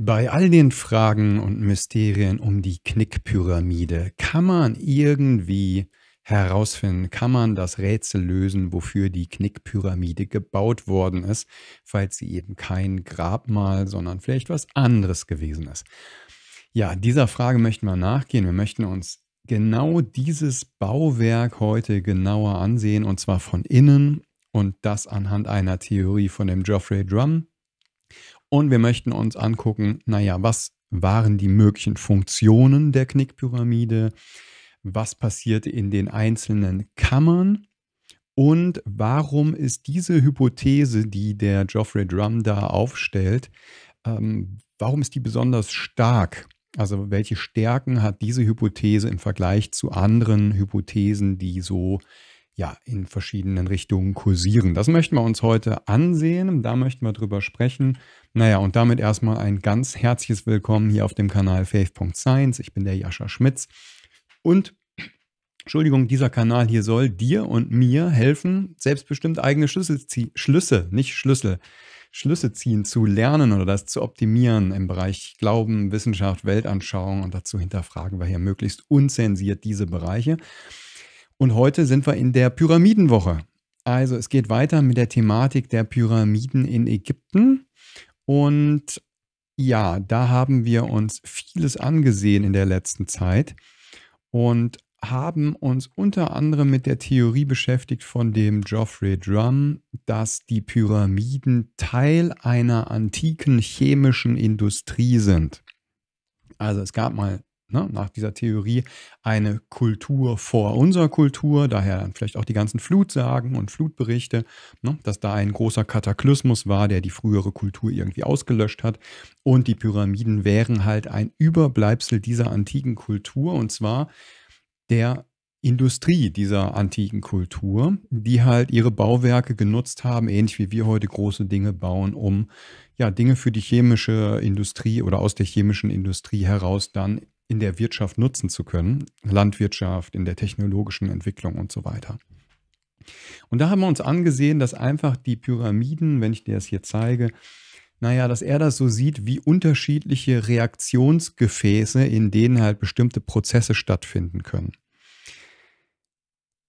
Bei all den Fragen und Mysterien um die Knickpyramide kann man irgendwie herausfinden, kann man das Rätsel lösen, wofür die Knickpyramide gebaut worden ist, falls sie eben kein Grabmal, sondern vielleicht was anderes gewesen ist. Ja, dieser Frage möchten wir nachgehen. Wir möchten uns genau dieses Bauwerk heute genauer ansehen und zwar von innen und das anhand einer Theorie von dem Geoffrey Drum, und wir möchten uns angucken, naja, was waren die möglichen Funktionen der Knickpyramide? Was passierte in den einzelnen Kammern? Und warum ist diese Hypothese, die der Geoffrey Drum da aufstellt, ähm, warum ist die besonders stark? Also welche Stärken hat diese Hypothese im Vergleich zu anderen Hypothesen, die so ja, in verschiedenen Richtungen kursieren. Das möchten wir uns heute ansehen, da möchten wir drüber sprechen. Naja, und damit erstmal ein ganz herzliches Willkommen hier auf dem Kanal Faith.Science. Ich bin der Jascha Schmitz und Entschuldigung, dieser Kanal hier soll dir und mir helfen, selbstbestimmt eigene Schlüssel, Schlüsse, nicht Schlüssel, Schlüsse ziehen zu lernen oder das zu optimieren im Bereich Glauben, Wissenschaft, Weltanschauung und dazu hinterfragen wir hier möglichst unzensiert diese Bereiche. Und heute sind wir in der Pyramidenwoche. Also es geht weiter mit der Thematik der Pyramiden in Ägypten. Und ja, da haben wir uns vieles angesehen in der letzten Zeit und haben uns unter anderem mit der Theorie beschäftigt von dem Geoffrey Drum, dass die Pyramiden Teil einer antiken chemischen Industrie sind. Also es gab mal ne, nach dieser Theorie eine Kultur vor unserer Kultur, daher dann vielleicht auch die ganzen Flutsagen und Flutberichte, ne, dass da ein großer Kataklysmus war, der die frühere Kultur irgendwie ausgelöscht hat. Und die Pyramiden wären halt ein Überbleibsel dieser antiken Kultur und zwar der Industrie dieser antiken Kultur, die halt ihre Bauwerke genutzt haben, ähnlich wie wir heute große Dinge bauen, um ja Dinge für die chemische Industrie oder aus der chemischen Industrie heraus dann in der Wirtschaft nutzen zu können, Landwirtschaft, in der technologischen Entwicklung und so weiter. Und da haben wir uns angesehen, dass einfach die Pyramiden, wenn ich dir das hier zeige, naja, dass er das so sieht, wie unterschiedliche Reaktionsgefäße, in denen halt bestimmte Prozesse stattfinden können.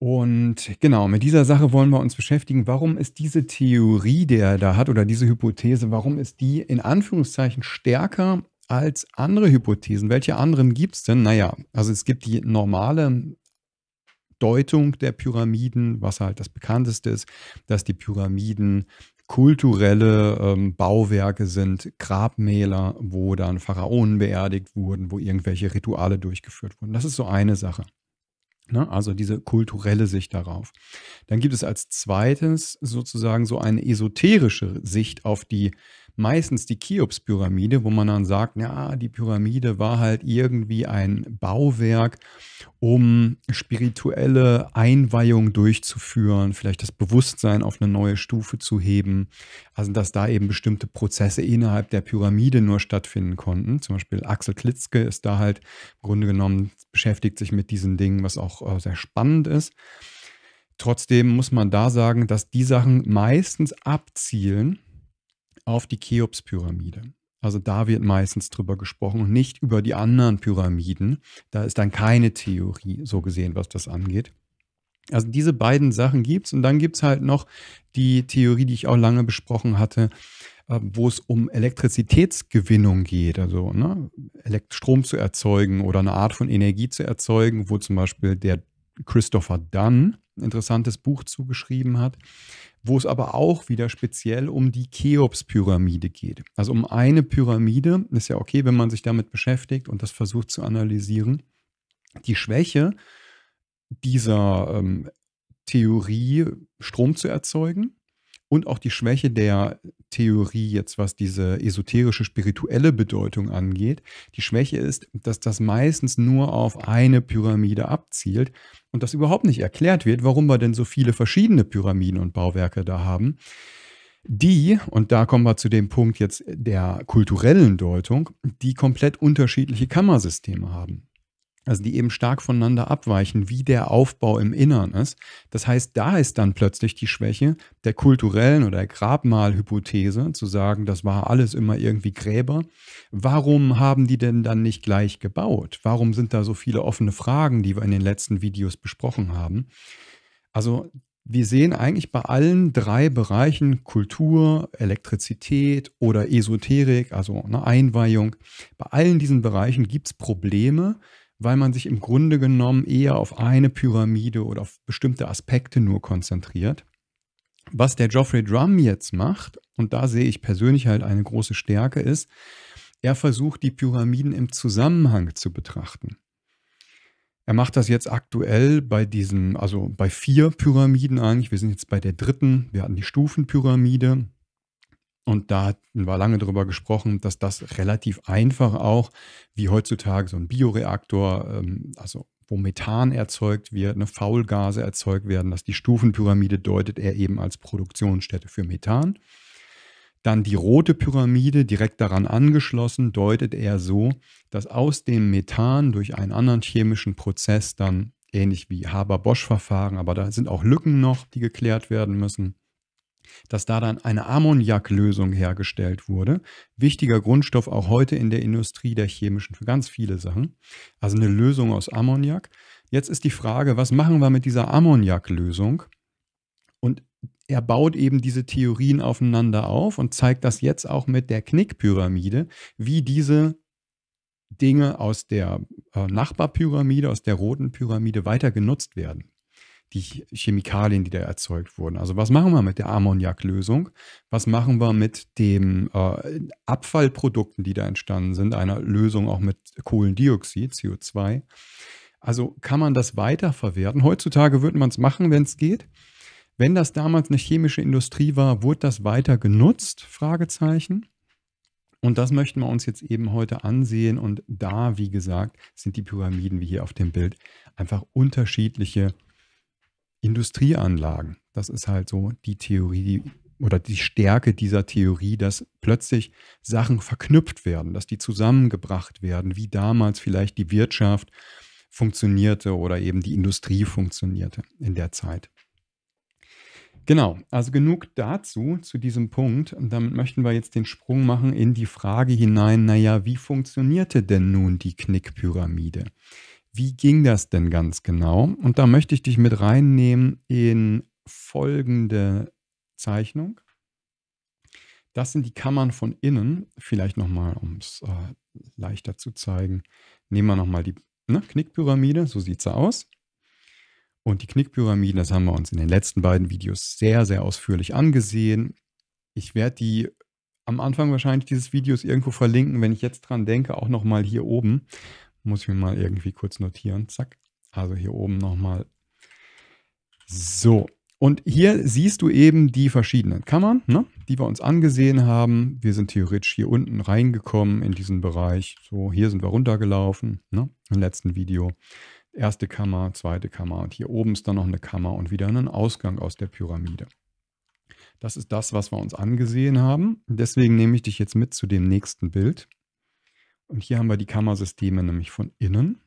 Und genau, mit dieser Sache wollen wir uns beschäftigen. Warum ist diese Theorie, die er da hat, oder diese Hypothese, warum ist die in Anführungszeichen stärker als andere Hypothesen. Welche anderen gibt es denn? Naja, also es gibt die normale Deutung der Pyramiden, was halt das bekannteste ist, dass die Pyramiden kulturelle ähm, Bauwerke sind, Grabmäler, wo dann Pharaonen beerdigt wurden, wo irgendwelche Rituale durchgeführt wurden. Das ist so eine Sache. Ne? Also diese kulturelle Sicht darauf. Dann gibt es als zweites sozusagen so eine esoterische Sicht auf die meistens die Cheops-Pyramide, wo man dann sagt, ja, die Pyramide war halt irgendwie ein Bauwerk, um spirituelle Einweihung durchzuführen, vielleicht das Bewusstsein auf eine neue Stufe zu heben. Also, dass da eben bestimmte Prozesse innerhalb der Pyramide nur stattfinden konnten. Zum Beispiel Axel Klitzke ist da halt im Grunde genommen, beschäftigt sich mit diesen Dingen, was auch äh, sehr spannend ist. Trotzdem muss man da sagen, dass die Sachen meistens abzielen auf die Cheops-Pyramide. Also da wird meistens drüber gesprochen und nicht über die anderen Pyramiden. Da ist dann keine Theorie so gesehen, was das angeht. Also diese beiden Sachen gibt es. Und dann gibt es halt noch die Theorie, die ich auch lange besprochen hatte, äh, wo es um Elektrizitätsgewinnung geht, also ne, Strom zu erzeugen oder eine Art von Energie zu erzeugen, wo zum Beispiel der Christopher Dunn ein interessantes Buch zugeschrieben hat, wo es aber auch wieder speziell um die Cheops-Pyramide geht. Also um eine Pyramide, ist ja okay, wenn man sich damit beschäftigt und das versucht zu analysieren. Die Schwäche dieser ähm, Theorie, Strom zu erzeugen und auch die Schwäche der Theorie jetzt, was diese esoterische spirituelle Bedeutung angeht. Die Schwäche ist, dass das meistens nur auf eine Pyramide abzielt und das überhaupt nicht erklärt wird, warum wir denn so viele verschiedene Pyramiden und Bauwerke da haben. Die, und da kommen wir zu dem Punkt jetzt der kulturellen Deutung, die komplett unterschiedliche Kammersysteme haben also die eben stark voneinander abweichen, wie der Aufbau im Innern ist. Das heißt, da ist dann plötzlich die Schwäche der kulturellen oder Grabmalhypothese, zu sagen, das war alles immer irgendwie Gräber. Warum haben die denn dann nicht gleich gebaut? Warum sind da so viele offene Fragen, die wir in den letzten Videos besprochen haben? Also wir sehen eigentlich bei allen drei Bereichen Kultur, Elektrizität oder Esoterik, also eine Einweihung, bei allen diesen Bereichen gibt es Probleme, weil man sich im Grunde genommen eher auf eine Pyramide oder auf bestimmte Aspekte nur konzentriert. Was der Geoffrey Drum jetzt macht, und da sehe ich persönlich halt eine große Stärke, ist, er versucht, die Pyramiden im Zusammenhang zu betrachten. Er macht das jetzt aktuell bei diesen, also bei vier Pyramiden eigentlich. Wir sind jetzt bei der dritten. Wir hatten die Stufenpyramide, und da war lange darüber gesprochen, dass das relativ einfach auch, wie heutzutage so ein Bioreaktor, ähm, also wo Methan erzeugt wird, eine Faulgase erzeugt werden, dass die Stufenpyramide deutet er eben als Produktionsstätte für Methan. Dann die rote Pyramide direkt daran angeschlossen deutet er so, dass aus dem Methan durch einen anderen chemischen Prozess dann ähnlich wie Haber-Bosch-Verfahren, aber da sind auch Lücken noch, die geklärt werden müssen dass da dann eine Ammoniaklösung hergestellt wurde. Wichtiger Grundstoff auch heute in der Industrie der chemischen für ganz viele Sachen. Also eine Lösung aus Ammoniak. Jetzt ist die Frage, was machen wir mit dieser Ammoniaklösung? Und er baut eben diese Theorien aufeinander auf und zeigt das jetzt auch mit der Knickpyramide, wie diese Dinge aus der äh, Nachbarpyramide, aus der roten Pyramide weiter genutzt werden die Chemikalien, die da erzeugt wurden. Also was machen wir mit der Ammoniaklösung? Was machen wir mit den äh, Abfallprodukten, die da entstanden sind, einer Lösung auch mit Kohlendioxid, CO2? Also kann man das weiterverwerten? Heutzutage würde man es machen, wenn es geht. Wenn das damals eine chemische Industrie war, wurde das weiter genutzt? Fragezeichen. Und das möchten wir uns jetzt eben heute ansehen. Und da, wie gesagt, sind die Pyramiden, wie hier auf dem Bild, einfach unterschiedliche Industrieanlagen. Das ist halt so die Theorie oder die Stärke dieser Theorie, dass plötzlich Sachen verknüpft werden, dass die zusammengebracht werden, wie damals vielleicht die Wirtschaft funktionierte oder eben die Industrie funktionierte in der Zeit. Genau, also genug dazu, zu diesem Punkt. Und damit möchten wir jetzt den Sprung machen in die Frage hinein, naja, wie funktionierte denn nun die Knickpyramide? Wie ging das denn ganz genau? Und da möchte ich dich mit reinnehmen in folgende Zeichnung. Das sind die Kammern von innen. Vielleicht nochmal, um es äh, leichter zu zeigen, nehmen wir nochmal die ne, Knickpyramide. So sieht sie aus. Und die Knickpyramiden, das haben wir uns in den letzten beiden Videos sehr, sehr ausführlich angesehen. Ich werde die am Anfang wahrscheinlich dieses Videos irgendwo verlinken, wenn ich jetzt dran denke, auch nochmal hier oben, muss ich mir mal irgendwie kurz notieren. Zack. Also hier oben nochmal. So. Und hier siehst du eben die verschiedenen Kammern, ne, die wir uns angesehen haben. Wir sind theoretisch hier unten reingekommen in diesen Bereich. So, hier sind wir runtergelaufen ne, im letzten Video. Erste Kammer, zweite Kammer und hier oben ist dann noch eine Kammer und wieder einen Ausgang aus der Pyramide. Das ist das, was wir uns angesehen haben. Deswegen nehme ich dich jetzt mit zu dem nächsten Bild. Und hier haben wir die Kammersysteme nämlich von innen.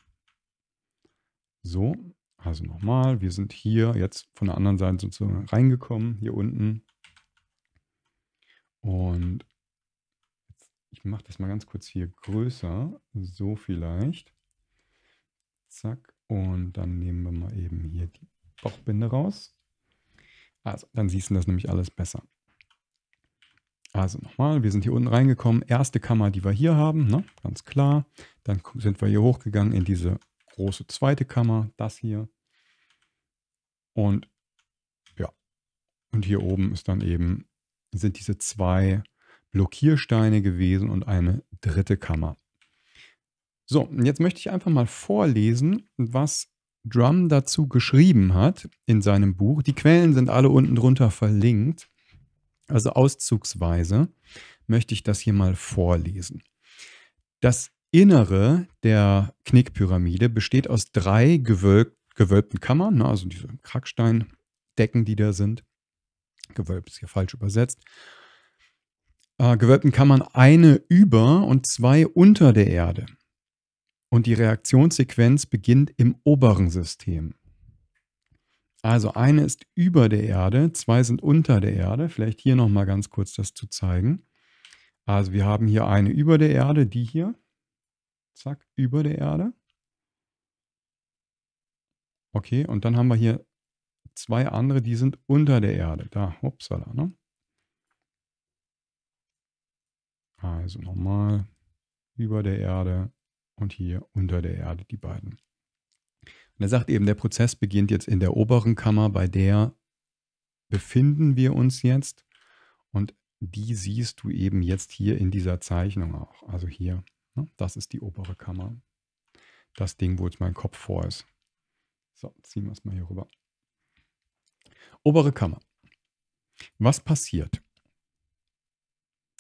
So, also nochmal, wir sind hier jetzt von der anderen Seite sozusagen reingekommen, hier unten. Und ich mache das mal ganz kurz hier größer, so vielleicht. Zack, und dann nehmen wir mal eben hier die Bauchbinde raus. Also, dann siehst du das nämlich alles besser. Also nochmal, wir sind hier unten reingekommen. Erste Kammer, die wir hier haben, ne? ganz klar. Dann sind wir hier hochgegangen in diese große zweite Kammer, das hier. Und ja, und hier oben ist dann eben, sind diese zwei Blockiersteine gewesen und eine dritte Kammer. So, jetzt möchte ich einfach mal vorlesen, was Drum dazu geschrieben hat in seinem Buch. Die Quellen sind alle unten drunter verlinkt. Also auszugsweise möchte ich das hier mal vorlesen. Das Innere der Knickpyramide besteht aus drei gewölb gewölbten Kammern, ne, also diese Kracksteindecken, die da sind. Gewölbt ist hier falsch übersetzt. Äh, gewölbten Kammern eine über und zwei unter der Erde. Und die Reaktionssequenz beginnt im oberen System. Also eine ist über der Erde, zwei sind unter der Erde. Vielleicht hier nochmal ganz kurz das zu zeigen. Also wir haben hier eine über der Erde, die hier. Zack, über der Erde. Okay, und dann haben wir hier zwei andere, die sind unter der Erde. Da, hoppsala, ne? Also nochmal über der Erde und hier unter der Erde die beiden. Und er sagt eben, der Prozess beginnt jetzt in der oberen Kammer, bei der befinden wir uns jetzt. Und die siehst du eben jetzt hier in dieser Zeichnung auch. Also hier, ne? das ist die obere Kammer. Das Ding, wo jetzt mein Kopf vor ist. So, ziehen wir es mal hier rüber. Obere Kammer. Was passiert?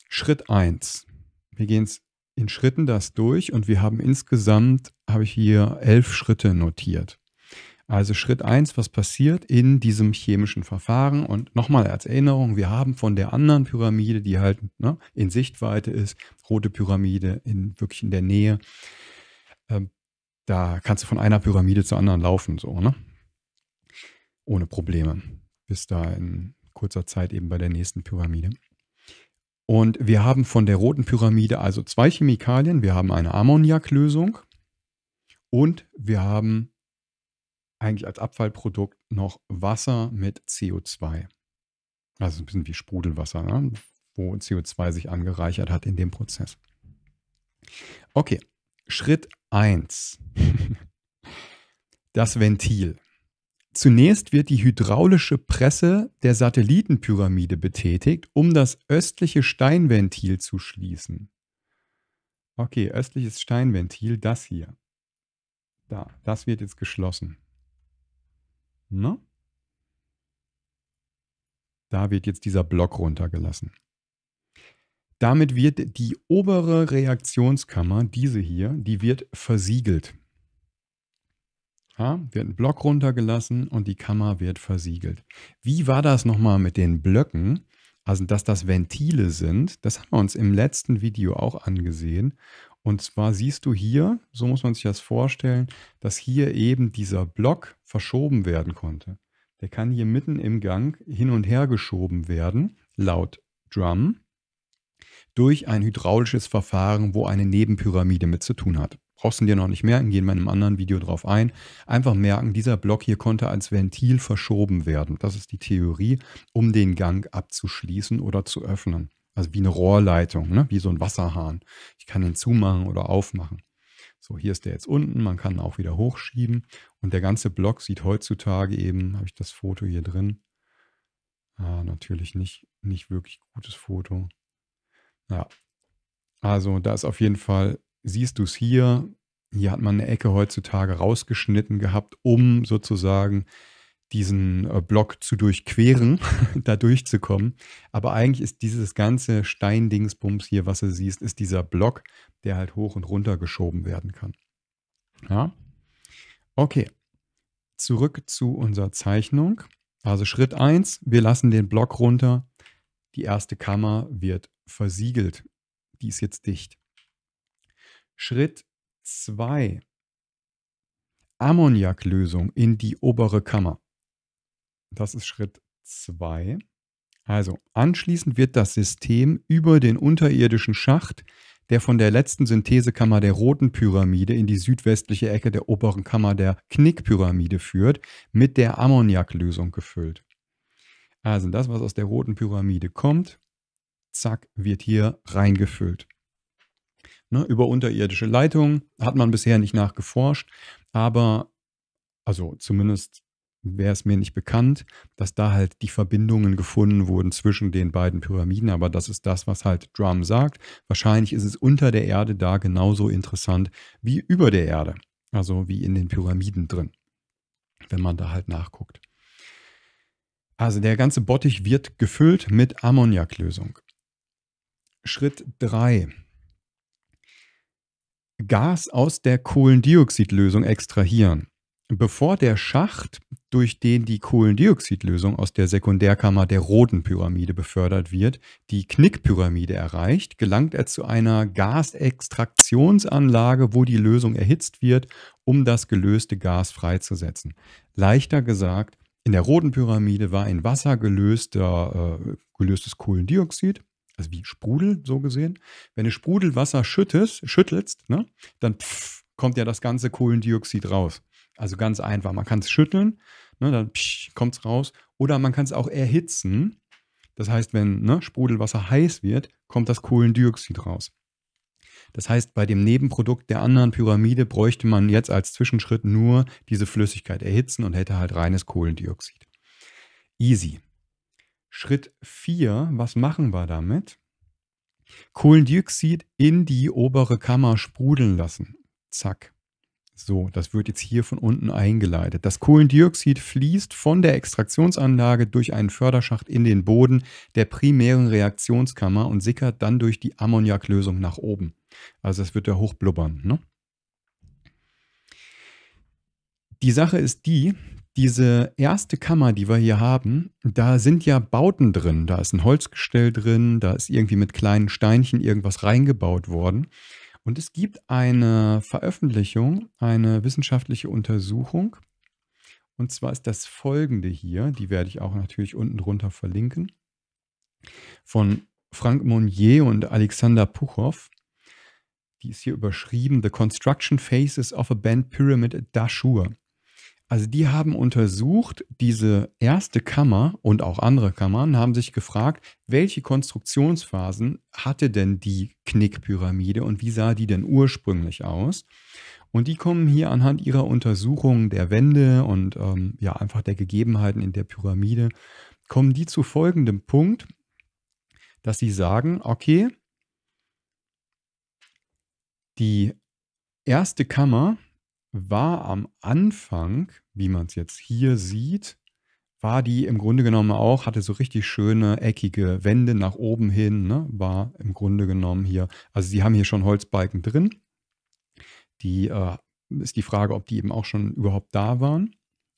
Schritt 1. Wir gehen es in Schritten das durch und wir haben insgesamt, habe ich hier elf Schritte notiert. Also Schritt 1, was passiert in diesem chemischen Verfahren? Und nochmal als Erinnerung, wir haben von der anderen Pyramide, die halt ne, in Sichtweite ist, rote Pyramide, in, wirklich in der Nähe, äh, da kannst du von einer Pyramide zur anderen laufen, so, ne? Ohne Probleme. Bis da in kurzer Zeit eben bei der nächsten Pyramide. Und wir haben von der roten Pyramide also zwei Chemikalien. Wir haben eine Ammoniaklösung und wir haben eigentlich als Abfallprodukt noch Wasser mit CO2. Also ein bisschen wie Sprudelwasser, ne? wo CO2 sich angereichert hat in dem Prozess. Okay, Schritt 1. Das Ventil. Zunächst wird die hydraulische Presse der Satellitenpyramide betätigt, um das östliche Steinventil zu schließen. Okay, östliches Steinventil, das hier. Da, das wird jetzt geschlossen. Ne? Da wird jetzt dieser Block runtergelassen. Damit wird die obere Reaktionskammer, diese hier, die wird versiegelt. Ja, wird ein Block runtergelassen und die Kammer wird versiegelt. Wie war das nochmal mit den Blöcken? Also, dass das Ventile sind, das haben wir uns im letzten Video auch angesehen. Und zwar siehst du hier, so muss man sich das vorstellen, dass hier eben dieser Block verschoben werden konnte. Der kann hier mitten im Gang hin und her geschoben werden, laut Drum, durch ein hydraulisches Verfahren, wo eine Nebenpyramide mit zu tun hat brauchst du dir noch nicht merken, gehen wir in einem anderen Video drauf ein. Einfach merken, dieser Block hier konnte als Ventil verschoben werden. Das ist die Theorie, um den Gang abzuschließen oder zu öffnen. Also wie eine Rohrleitung, ne? wie so ein Wasserhahn. Ich kann ihn zumachen oder aufmachen. So, hier ist der jetzt unten, man kann auch wieder hochschieben. Und der ganze Block sieht heutzutage eben, habe ich das Foto hier drin? Ah, natürlich nicht, nicht wirklich gutes Foto. Ja, also da ist auf jeden Fall siehst du es hier. Hier hat man eine Ecke heutzutage rausgeschnitten gehabt, um sozusagen diesen äh, Block zu durchqueren, da durchzukommen. Aber eigentlich ist dieses ganze Steindingsbums hier, was du siehst, ist dieser Block, der halt hoch und runter geschoben werden kann. Ja? Okay, zurück zu unserer Zeichnung. Also Schritt 1, wir lassen den Block runter. Die erste Kammer wird versiegelt. Die ist jetzt dicht. Schritt 2. Ammoniaklösung in die obere Kammer. Das ist Schritt 2. Also anschließend wird das System über den unterirdischen Schacht, der von der letzten Synthesekammer der roten Pyramide in die südwestliche Ecke der oberen Kammer der Knickpyramide führt, mit der Ammoniaklösung gefüllt. Also das, was aus der roten Pyramide kommt, zack, wird hier reingefüllt ne, über unterirdische Leitungen. Hat man bisher nicht nachgeforscht, aber also zumindest wäre es mir nicht bekannt, dass da halt die Verbindungen gefunden wurden zwischen den beiden Pyramiden. Aber das ist das, was halt Drum sagt. Wahrscheinlich ist es unter der Erde da genauso interessant wie über der Erde, also wie in den Pyramiden drin, wenn man da halt nachguckt. Also der ganze Bottich wird gefüllt mit Ammoniaklösung. Schritt 3 Gas aus der Kohlendioxidlösung extrahieren. Bevor der Schacht, durch den die Kohlendioxidlösung aus der Sekundärkammer der roten Pyramide befördert wird, die Knickpyramide erreicht, gelangt er zu einer Gasextraktionsanlage, wo die Lösung erhitzt wird, um das gelöste Gas freizusetzen. Leichter gesagt, in der roten Pyramide war in Wasser gelöster, äh, gelöstes Kohlendioxid, also wie Sprudel so gesehen. Wenn du Sprudelwasser schüttest, schüttelst, ne, dann pff, kommt ja das ganze Kohlendioxid raus. Also ganz einfach. Man kann es schütteln, ne, dann kommt es raus. Oder man kann es auch erhitzen. Das heißt, wenn ne, Sprudelwasser heiß wird, kommt das Kohlendioxid raus. Das heißt, bei dem Nebenprodukt der anderen Pyramide bräuchte man jetzt als Zwischenschritt nur diese Flüssigkeit erhitzen und hätte halt reines Kohlendioxid. Easy. Schritt 4, was machen wir damit? Kohlendioxid in die obere Kammer sprudeln lassen. Zack. So, das wird jetzt hier von unten eingeleitet. Das Kohlendioxid fließt von der Extraktionsanlage durch einen Förderschacht in den Boden der primären Reaktionskammer und sickert dann durch die Ammoniaklösung nach oben. Also es wird ja hochblubbern. Ne? Die Sache ist die, diese erste Kammer, die wir hier haben, da sind ja Bauten drin. Da ist ein Holzgestell drin, da ist irgendwie mit kleinen Steinchen irgendwas reingebaut worden. Und es gibt eine Veröffentlichung, eine wissenschaftliche Untersuchung. Und zwar ist das folgende hier, die werde ich auch natürlich unten drunter verlinken, von Frank Monnier und Alexander Puchow. Die ist hier überschrieben: The Construction Phases of a Band Pyramid at Dashur. Also die haben untersucht, diese erste Kammer und auch andere Kammern haben sich gefragt, welche Konstruktionsphasen hatte denn die Knickpyramide und wie sah die denn ursprünglich aus? Und die kommen hier anhand ihrer Untersuchungen der Wände und ähm, ja einfach der Gegebenheiten in der Pyramide, kommen die zu folgendem Punkt, dass sie sagen, okay, die erste Kammer war am Anfang wie man es jetzt hier sieht, war die im Grunde genommen auch, hatte so richtig schöne eckige Wände nach oben hin, ne? war im Grunde genommen hier, also sie haben hier schon Holzbalken drin. Die äh, ist die Frage, ob die eben auch schon überhaupt da waren,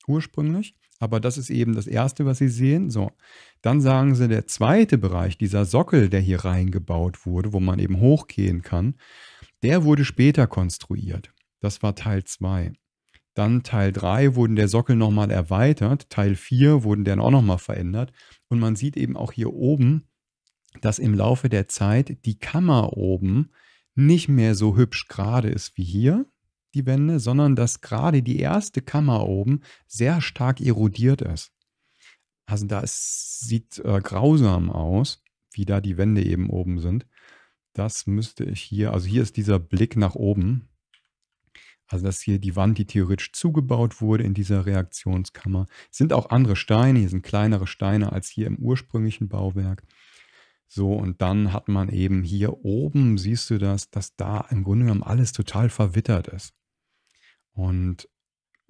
ursprünglich. Aber das ist eben das Erste, was Sie sehen. So, dann sagen Sie, der zweite Bereich, dieser Sockel, der hier reingebaut wurde, wo man eben hochgehen kann, der wurde später konstruiert. Das war Teil 2. Dann Teil 3 wurden der Sockel nochmal erweitert. Teil 4 wurden dann auch nochmal verändert. Und man sieht eben auch hier oben, dass im Laufe der Zeit die Kammer oben nicht mehr so hübsch gerade ist wie hier, die Wände, sondern dass gerade die erste Kammer oben sehr stark erodiert ist. Also da sieht äh, grausam aus, wie da die Wände eben oben sind. Das müsste ich hier, also hier ist dieser Blick nach oben, also das hier die Wand, die theoretisch zugebaut wurde in dieser Reaktionskammer. Sind auch andere Steine, hier sind kleinere Steine als hier im ursprünglichen Bauwerk. So, und dann hat man eben hier oben, siehst du das, dass da im Grunde genommen alles total verwittert ist. Und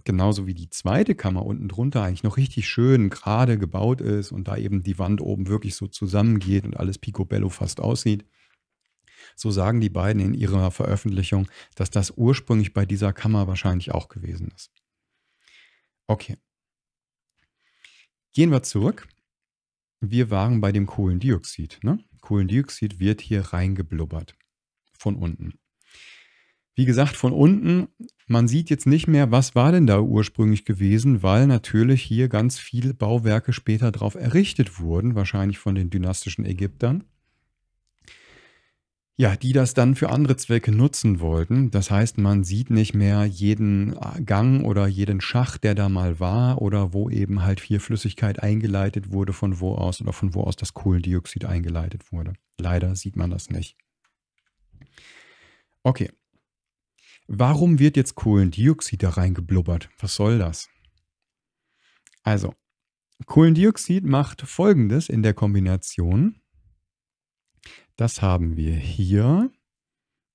genauso wie die zweite Kammer unten drunter eigentlich noch richtig schön gerade gebaut ist und da eben die Wand oben wirklich so zusammengeht und alles picobello fast aussieht, so sagen die beiden in ihrer Veröffentlichung, dass das ursprünglich bei dieser Kammer wahrscheinlich auch gewesen ist. Okay. Gehen wir zurück. Wir waren bei dem Kohlendioxid. Ne? Kohlendioxid wird hier reingeblubbert. Von unten. Wie gesagt, von unten, man sieht jetzt nicht mehr, was war denn da ursprünglich gewesen, weil natürlich hier ganz viele Bauwerke später drauf errichtet wurden, wahrscheinlich von den dynastischen Ägyptern ja, die das dann für andere Zwecke nutzen wollten. Das heißt, man sieht nicht mehr jeden äh, Gang oder jeden Schacht, der da mal war oder wo eben halt viel Flüssigkeit eingeleitet wurde, von wo aus oder von wo aus das Kohlendioxid eingeleitet wurde. Leider sieht man das nicht. Okay. Warum wird jetzt Kohlendioxid da reingeblubbert? Was soll das? Also, Kohlendioxid macht folgendes in der Kombination. Das haben wir hier.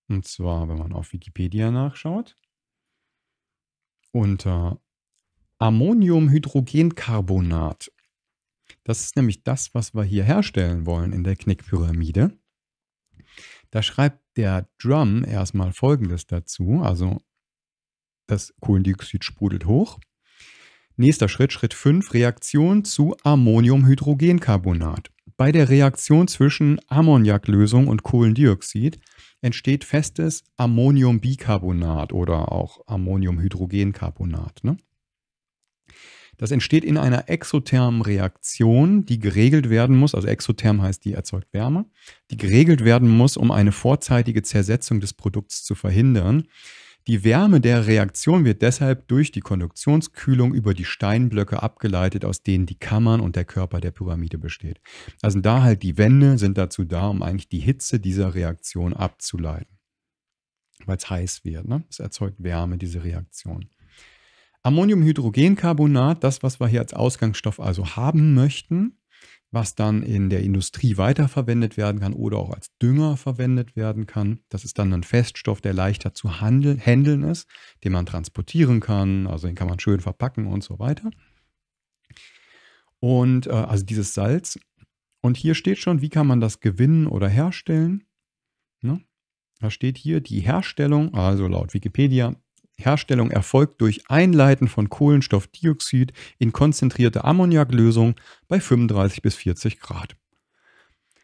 Und zwar, wenn man auf Wikipedia nachschaut, unter Ammoniumhydrogencarbonat. Das ist nämlich das, was wir hier herstellen wollen in der Knickpyramide. Da schreibt der Drum erstmal Folgendes dazu. Also das Kohlendioxid sprudelt hoch. Nächster Schritt, Schritt 5, Reaktion zu Ammoniumhydrogencarbonat. Bei der Reaktion zwischen Ammoniaklösung und Kohlendioxid entsteht festes Ammoniumbicarbonat oder auch Ammoniumhydrogencarbonat. Ne? Das entsteht in einer exothermen Reaktion, die geregelt werden muss, also exotherm heißt, die erzeugt Wärme, die geregelt werden muss, um eine vorzeitige Zersetzung des Produkts zu verhindern. Die Wärme der Reaktion wird deshalb durch die Konduktionskühlung über die Steinblöcke abgeleitet, aus denen die Kammern und der Körper der Pyramide besteht. Also da halt die Wände sind dazu da, um eigentlich die Hitze dieser Reaktion abzuleiten. Weil es heiß wird. Ne? Es erzeugt Wärme, diese Reaktion. Ammoniumhydrogencarbonat, das, was wir hier als Ausgangsstoff also haben möchten, was dann in der Industrie weiterverwendet werden kann oder auch als Dünger verwendet werden kann. Das ist dann ein Feststoff, der leichter zu handeln, handeln ist, den man transportieren kann, also den kann man schön verpacken und so weiter. Und äh, also dieses Salz. Und hier steht schon, wie kann man das gewinnen oder herstellen. Ne? Da steht hier die Herstellung, also laut Wikipedia, Herstellung erfolgt durch Einleiten von Kohlenstoffdioxid in konzentrierte Ammoniaklösung bei 35 bis 40 Grad.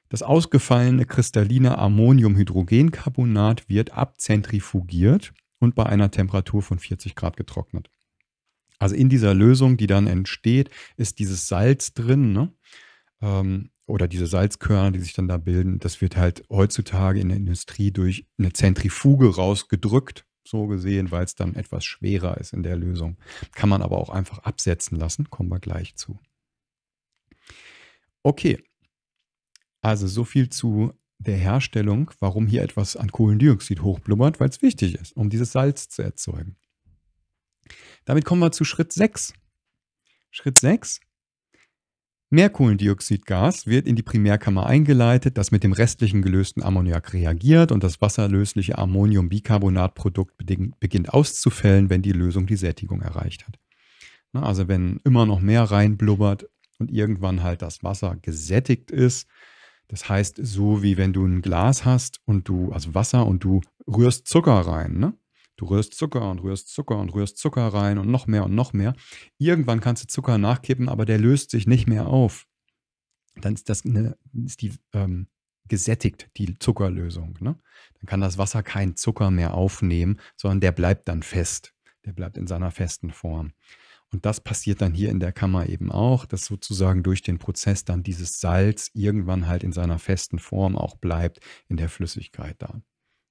Das ausgefallene kristalline Ammoniumhydrogencarbonat wird abzentrifugiert und bei einer Temperatur von 40 Grad getrocknet. Also in dieser Lösung, die dann entsteht, ist dieses Salz drin ne? ähm, oder diese Salzkörner, die sich dann da bilden. Das wird halt heutzutage in der Industrie durch eine Zentrifuge rausgedrückt so gesehen, weil es dann etwas schwerer ist in der Lösung. Kann man aber auch einfach absetzen lassen, kommen wir gleich zu. Okay, also so viel zu der Herstellung, warum hier etwas an Kohlendioxid hochblubbert, weil es wichtig ist, um dieses Salz zu erzeugen. Damit kommen wir zu Schritt 6. Schritt 6 Mehr Kohlendioxidgas wird in die Primärkammer eingeleitet, das mit dem restlichen gelösten Ammoniak reagiert und das wasserlösliche Ammoniumbicarbonatprodukt beginnt auszufällen, wenn die Lösung die Sättigung erreicht hat. Also wenn immer noch mehr reinblubbert und irgendwann halt das Wasser gesättigt ist, das heißt so wie wenn du ein Glas hast und du, also Wasser und du rührst Zucker rein, ne? Du rührst Zucker und rührst Zucker und rührst Zucker rein und noch mehr und noch mehr. Irgendwann kannst du Zucker nachkippen, aber der löst sich nicht mehr auf. Dann ist das eine, ist die ähm, gesättigt, die Zuckerlösung. Ne? Dann kann das Wasser keinen Zucker mehr aufnehmen, sondern der bleibt dann fest. Der bleibt in seiner festen Form. Und das passiert dann hier in der Kammer eben auch, dass sozusagen durch den Prozess dann dieses Salz irgendwann halt in seiner festen Form auch bleibt in der Flüssigkeit da.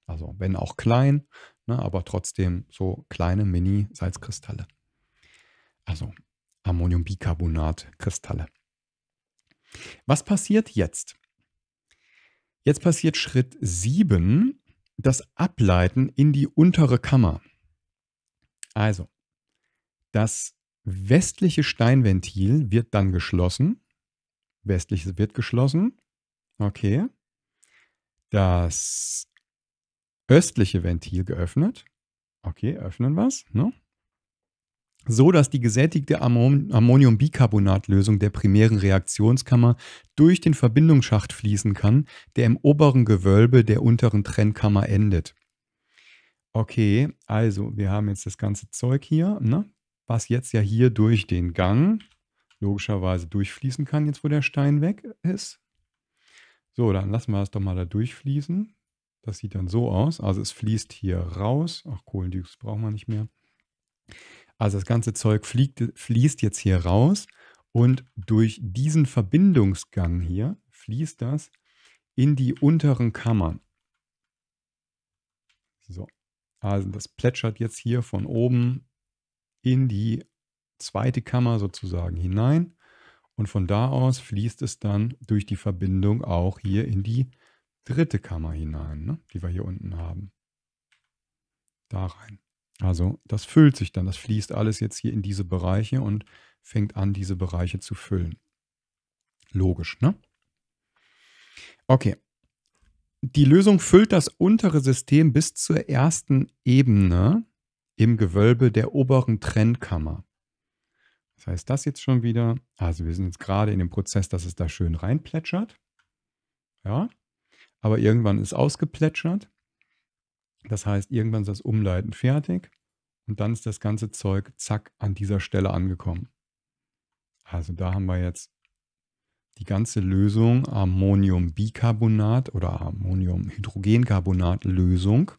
Also wenn auch klein, ne, aber trotzdem so kleine Mini-Salzkristalle. Also Ammoniumbicarbonat-Kristalle. Was passiert jetzt? Jetzt passiert Schritt 7, das Ableiten in die untere Kammer. Also, das westliche Steinventil wird dann geschlossen. Westliches wird geschlossen. Okay. Das östliche Ventil geöffnet. Okay, öffnen wir es. Ne? So dass die gesättigte Ammoniumbicarbonatlösung der primären Reaktionskammer durch den Verbindungsschacht fließen kann, der im oberen Gewölbe der unteren Trennkammer endet. Okay, also wir haben jetzt das ganze Zeug hier, ne? was jetzt ja hier durch den Gang logischerweise durchfließen kann, jetzt wo der Stein weg ist. So, dann lassen wir es doch mal da durchfließen. Das sieht dann so aus. Also es fließt hier raus. Ach, Kohlendioxid brauchen wir nicht mehr. Also das ganze Zeug fliegt, fließt jetzt hier raus und durch diesen Verbindungsgang hier fließt das in die unteren Kammern. So, also das plätschert jetzt hier von oben in die zweite Kammer sozusagen hinein und von da aus fließt es dann durch die Verbindung auch hier in die dritte Kammer hinein, ne? die wir hier unten haben. Da rein. Also das füllt sich dann, das fließt alles jetzt hier in diese Bereiche und fängt an, diese Bereiche zu füllen. Logisch, ne? Okay. Die Lösung füllt das untere System bis zur ersten Ebene im Gewölbe der oberen Trennkammer. Das heißt, das jetzt schon wieder, also wir sind jetzt gerade in dem Prozess, dass es da schön reinplätschert. Ja, aber irgendwann ist ausgeplätschert. Das heißt, irgendwann ist das Umleiten fertig und dann ist das ganze Zeug zack an dieser Stelle angekommen. Also da haben wir jetzt die ganze Lösung Ammoniumbicarbonat oder Ammoniumhydrogencarbonat-Lösung.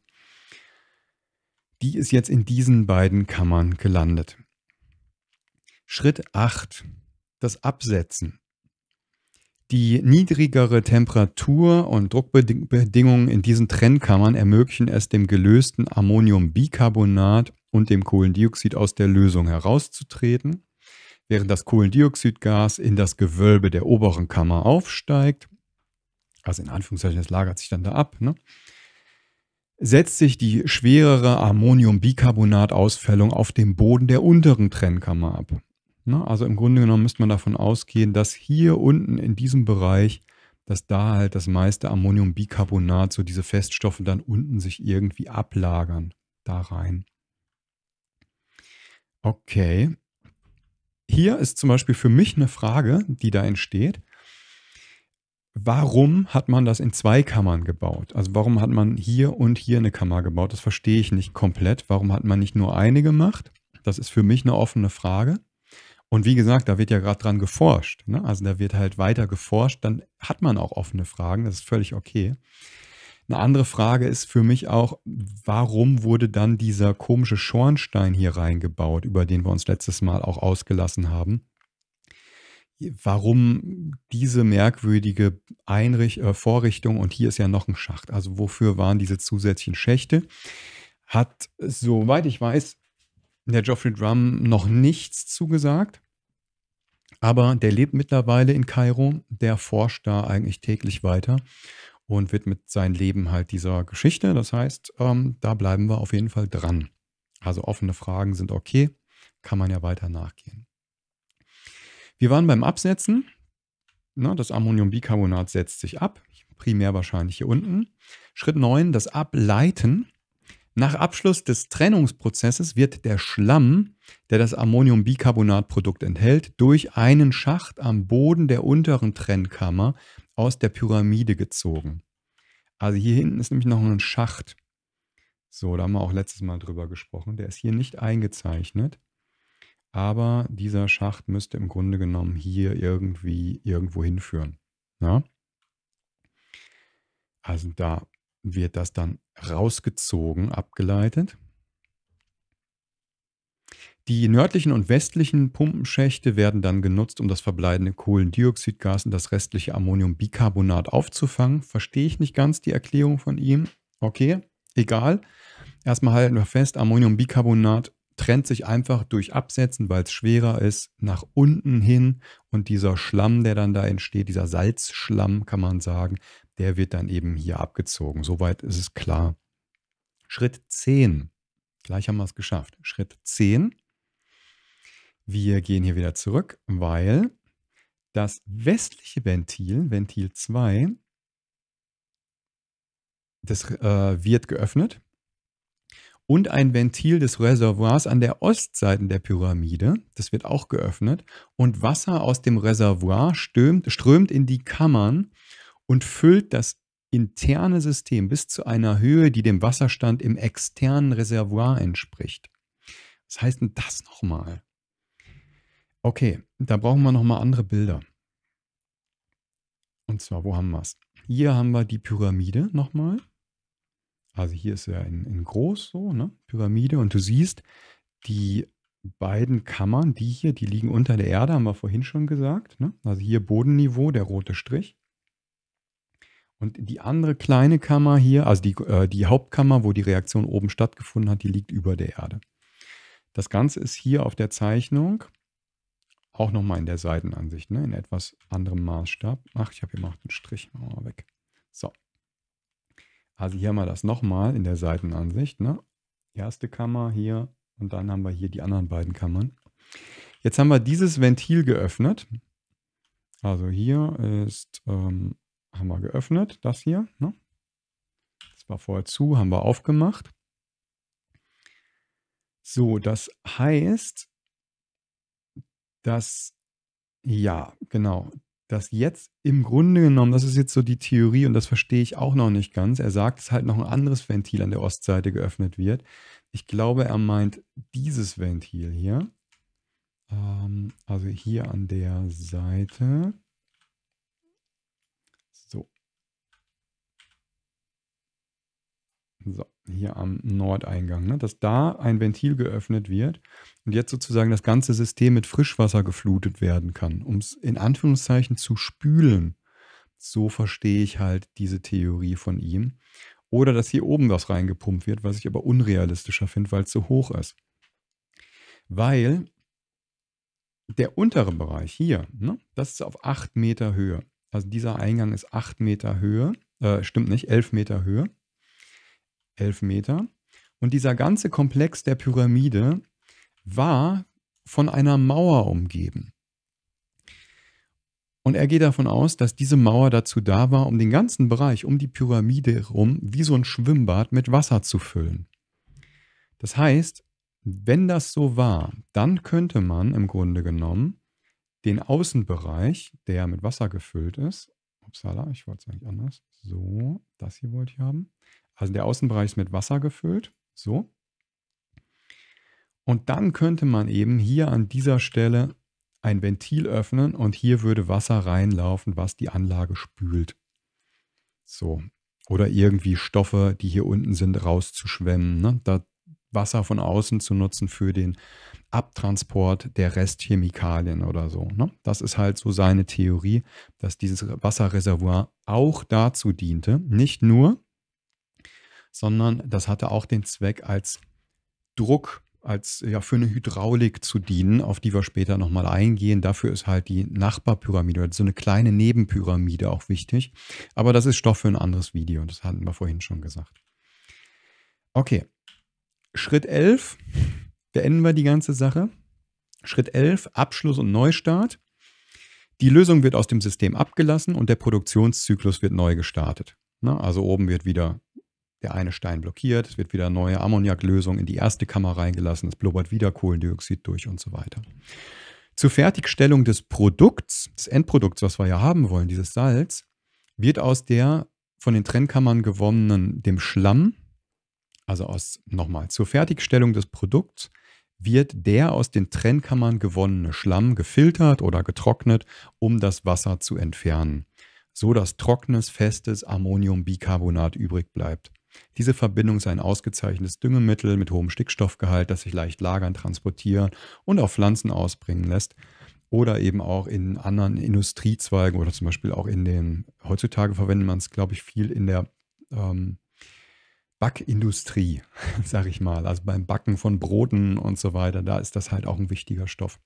Die ist jetzt in diesen beiden Kammern gelandet. Schritt 8. Das Absetzen. Die niedrigere Temperatur und Druckbedingungen in diesen Trennkammern ermöglichen es dem gelösten Ammoniumbicarbonat und dem Kohlendioxid aus der Lösung herauszutreten, während das Kohlendioxidgas in das Gewölbe der oberen Kammer aufsteigt. Also in Anführungszeichen, es lagert sich dann da ab. Ne? setzt sich die schwerere Ammoniumbicarbonatausfällung auf dem Boden der unteren Trennkammer ab. Ne? Also im Grunde genommen müsste man davon ausgehen, dass hier unten in diesem Bereich, dass da halt das meiste Ammoniumbicarbonat, so diese Feststoffe dann unten sich irgendwie ablagern da rein. Okay. Hier ist zum Beispiel für mich eine Frage, die da entsteht. Warum hat man das in zwei Kammern gebaut? Also warum hat man hier und hier eine Kammer gebaut? Das verstehe ich nicht komplett. Warum hat man nicht nur eine gemacht? Das ist für mich eine offene Frage. Und wie gesagt, da wird ja gerade dran geforscht. Ne? Also da wird halt weiter geforscht. Dann hat man auch offene Fragen. Das ist völlig okay. Eine andere Frage ist für mich auch, warum wurde dann dieser komische Schornstein hier reingebaut, über den wir uns letztes Mal auch ausgelassen haben? Warum diese merkwürdige Einricht äh, Vorrichtung und hier ist ja noch ein Schacht. Also wofür waren diese zusätzlichen Schächte? Hat, soweit ich weiß, der Geoffrey Drum noch nichts zugesagt. Aber der lebt mittlerweile in Kairo, der forscht da eigentlich täglich weiter und widmet sein Leben halt dieser Geschichte. Das heißt, ähm, da bleiben wir auf jeden Fall dran. Also offene Fragen sind okay, kann man ja weiter nachgehen. Wir waren beim Absetzen. Na, das Ammoniumbicarbonat setzt sich ab, primär wahrscheinlich hier unten. Schritt 9, das Ableiten. Nach Abschluss des Trennungsprozesses wird der Schlamm, der das Ammoniumbicarbonatprodukt enthält, durch einen Schacht am Boden der unteren Trennkammer aus der Pyramide gezogen. Also hier hinten ist nämlich noch ein Schacht. So, da haben wir auch letztes Mal drüber gesprochen. Der ist hier nicht eingezeichnet. Aber dieser Schacht müsste im Grunde genommen hier irgendwie irgendwo hinführen. Ja? Also da wird das dann rausgezogen, abgeleitet. Die nördlichen und westlichen Pumpenschächte werden dann genutzt, um das verbleibende Kohlendioxidgas und das restliche Ammoniumbicarbonat aufzufangen. Verstehe ich nicht ganz die Erklärung von ihm. Okay, egal. Erstmal halten wir fest, Ammoniumbicarbonat trennt sich einfach durch Absetzen, weil es schwerer ist, nach unten hin. Und dieser Schlamm, der dann da entsteht, dieser Salzschlamm, kann man sagen, der wird dann eben hier abgezogen. Soweit ist es klar. Schritt 10. Gleich haben wir es geschafft. Schritt 10. Wir gehen hier wieder zurück, weil das westliche Ventil, Ventil 2, das äh, wird geöffnet und ein Ventil des Reservoirs an der Ostseite der Pyramide. Das wird auch geöffnet. Und Wasser aus dem Reservoir strömt, strömt in die Kammern und füllt das interne System bis zu einer Höhe, die dem Wasserstand im externen Reservoir entspricht. Was heißt denn das nochmal? Okay, da brauchen wir nochmal andere Bilder. Und zwar, wo haben wir es? Hier haben wir die Pyramide nochmal. Also hier ist er in, in groß so, ne? Pyramide. Und du siehst, die beiden Kammern, die hier, die liegen unter der Erde, haben wir vorhin schon gesagt. Ne? Also hier Bodenniveau, der rote Strich. Und die andere kleine Kammer hier, also die, äh, die Hauptkammer, wo die Reaktion oben stattgefunden hat, die liegt über der Erde. Das Ganze ist hier auf der Zeichnung auch nochmal in der Seitenansicht, ne? in etwas anderem Maßstab. Ach, ich habe hier mal einen Strich, machen wir mal weg. So, also hier haben wir das nochmal in der Seitenansicht. Ne? Erste Kammer hier und dann haben wir hier die anderen beiden Kammern. Jetzt haben wir dieses Ventil geöffnet. Also hier ist, ähm, haben wir geöffnet, das hier. Ne? Das war vorher zu, haben wir aufgemacht. So, das heißt, dass, ja, genau, dass jetzt im Grunde genommen, das ist jetzt so die Theorie und das verstehe ich auch noch nicht ganz. Er sagt, dass halt noch ein anderes Ventil an der Ostseite geöffnet wird. Ich glaube, er meint dieses Ventil hier. Ähm, also hier an der Seite. So, hier am Nordeingang, ne? dass da ein Ventil geöffnet wird und jetzt sozusagen das ganze System mit Frischwasser geflutet werden kann, um es in Anführungszeichen zu spülen. So verstehe ich halt diese Theorie von ihm. Oder dass hier oben was reingepumpt wird, was ich aber unrealistischer finde, weil es zu hoch ist. Weil der untere Bereich hier, ne, das ist auf 8 Meter Höhe. Also dieser Eingang ist 8 Meter Höhe, äh, stimmt nicht, 11 Meter Höhe. 11 Meter. Und dieser ganze Komplex der Pyramide war von einer Mauer umgeben. Und er geht davon aus, dass diese Mauer dazu da war, um den ganzen Bereich um die Pyramide herum wie so ein Schwimmbad mit Wasser zu füllen. Das heißt, wenn das so war, dann könnte man im Grunde genommen den Außenbereich, der mit Wasser gefüllt ist, upsala, ich wollte es eigentlich anders, so, das hier wollte ich haben, also der Außenbereich ist mit Wasser gefüllt. So. Und dann könnte man eben hier an dieser Stelle ein Ventil öffnen und hier würde Wasser reinlaufen, was die Anlage spült. So. Oder irgendwie Stoffe, die hier unten sind, rauszuschwemmen. Ne? Da Wasser von außen zu nutzen für den Abtransport der Restchemikalien oder so. Ne? Das ist halt so seine Theorie, dass dieses Wasserreservoir auch dazu diente, nicht nur sondern das hatte auch den Zweck als Druck, als ja für eine Hydraulik zu dienen, auf die wir später nochmal eingehen. Dafür ist halt die Nachbarpyramide, so eine kleine Nebenpyramide auch wichtig. Aber das ist Stoff für ein anderes Video, das hatten wir vorhin schon gesagt. Okay, Schritt 11, beenden wir die ganze Sache. Schritt 11, Abschluss und Neustart. Die Lösung wird aus dem System abgelassen und der Produktionszyklus wird neu gestartet. Ne, also oben wird wieder der eine Stein blockiert, es wird wieder neue Ammoniaklösung in die erste Kammer reingelassen, es blubbert wieder Kohlendioxid durch und so weiter. Zur Fertigstellung des Produkts, des Endprodukts, was wir ja haben wollen, dieses Salz, wird aus der von den Trennkammern gewonnenen, dem Schlamm, also aus, nochmal, zur Fertigstellung des Produkts wird der aus den Trennkammern gewonnene Schlamm gefiltert oder getrocknet, um das Wasser zu entfernen, so dass trockenes, festes Ammoniumbicarbonat übrig bleibt. Diese Verbindung ist ein ausgezeichnetes Düngemittel mit hohem Stickstoffgehalt, das sich leicht lagern, transportieren und auf Pflanzen ausbringen lässt oder eben auch in anderen Industriezweigen oder zum Beispiel auch in den, heutzutage verwendet man es, glaube ich, viel in der ähm, Backindustrie, sage ich mal, also beim Backen von Broten und so weiter, da ist das halt auch ein wichtiger Stoff,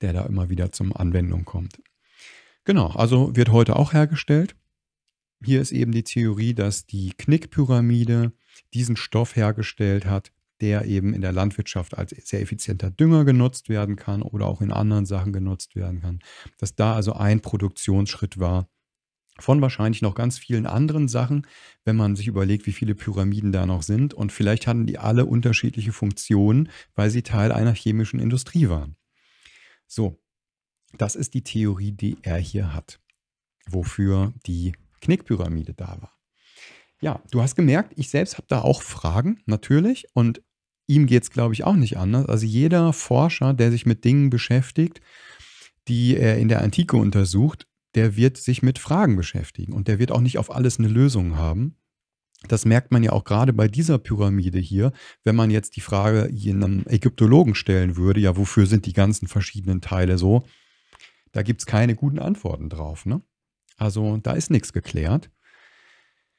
der da immer wieder zum Anwendung kommt. Genau, also wird heute auch hergestellt hier ist eben die Theorie, dass die Knickpyramide diesen Stoff hergestellt hat, der eben in der Landwirtschaft als sehr effizienter Dünger genutzt werden kann oder auch in anderen Sachen genutzt werden kann. Dass da also ein Produktionsschritt war von wahrscheinlich noch ganz vielen anderen Sachen, wenn man sich überlegt, wie viele Pyramiden da noch sind. Und vielleicht hatten die alle unterschiedliche Funktionen, weil sie Teil einer chemischen Industrie waren. So, das ist die Theorie, die er hier hat, wofür die Knickpyramide da war. Ja, du hast gemerkt, ich selbst habe da auch Fragen, natürlich. Und ihm geht es, glaube ich, auch nicht anders. Also jeder Forscher, der sich mit Dingen beschäftigt, die er in der Antike untersucht, der wird sich mit Fragen beschäftigen und der wird auch nicht auf alles eine Lösung haben. Das merkt man ja auch gerade bei dieser Pyramide hier, wenn man jetzt die Frage einem Ägyptologen stellen würde, ja, wofür sind die ganzen verschiedenen Teile so? Da gibt es keine guten Antworten drauf. Ne? Also da ist nichts geklärt.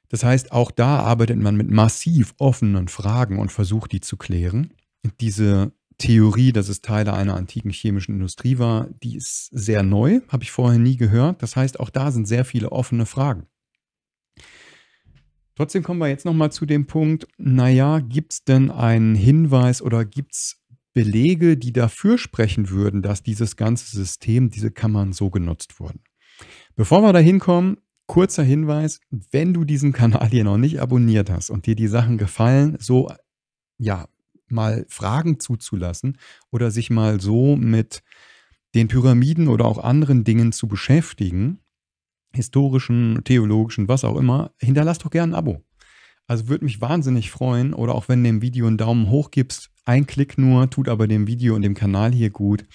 Das heißt, auch da arbeitet man mit massiv offenen Fragen und versucht, die zu klären. Diese Theorie, dass es Teile einer antiken chemischen Industrie war, die ist sehr neu, habe ich vorher nie gehört. Das heißt, auch da sind sehr viele offene Fragen. Trotzdem kommen wir jetzt nochmal zu dem Punkt, naja, gibt es denn einen Hinweis oder gibt es Belege, die dafür sprechen würden, dass dieses ganze System, diese Kammern so genutzt wurden? Bevor wir da hinkommen, kurzer Hinweis, wenn du diesen Kanal hier noch nicht abonniert hast und dir die Sachen gefallen, so ja, mal Fragen zuzulassen oder sich mal so mit den Pyramiden oder auch anderen Dingen zu beschäftigen, historischen, theologischen, was auch immer, hinterlass doch gerne ein Abo. Also würde mich wahnsinnig freuen oder auch wenn du dem Video einen Daumen hoch gibst, ein Klick nur, tut aber dem Video und dem Kanal hier gut.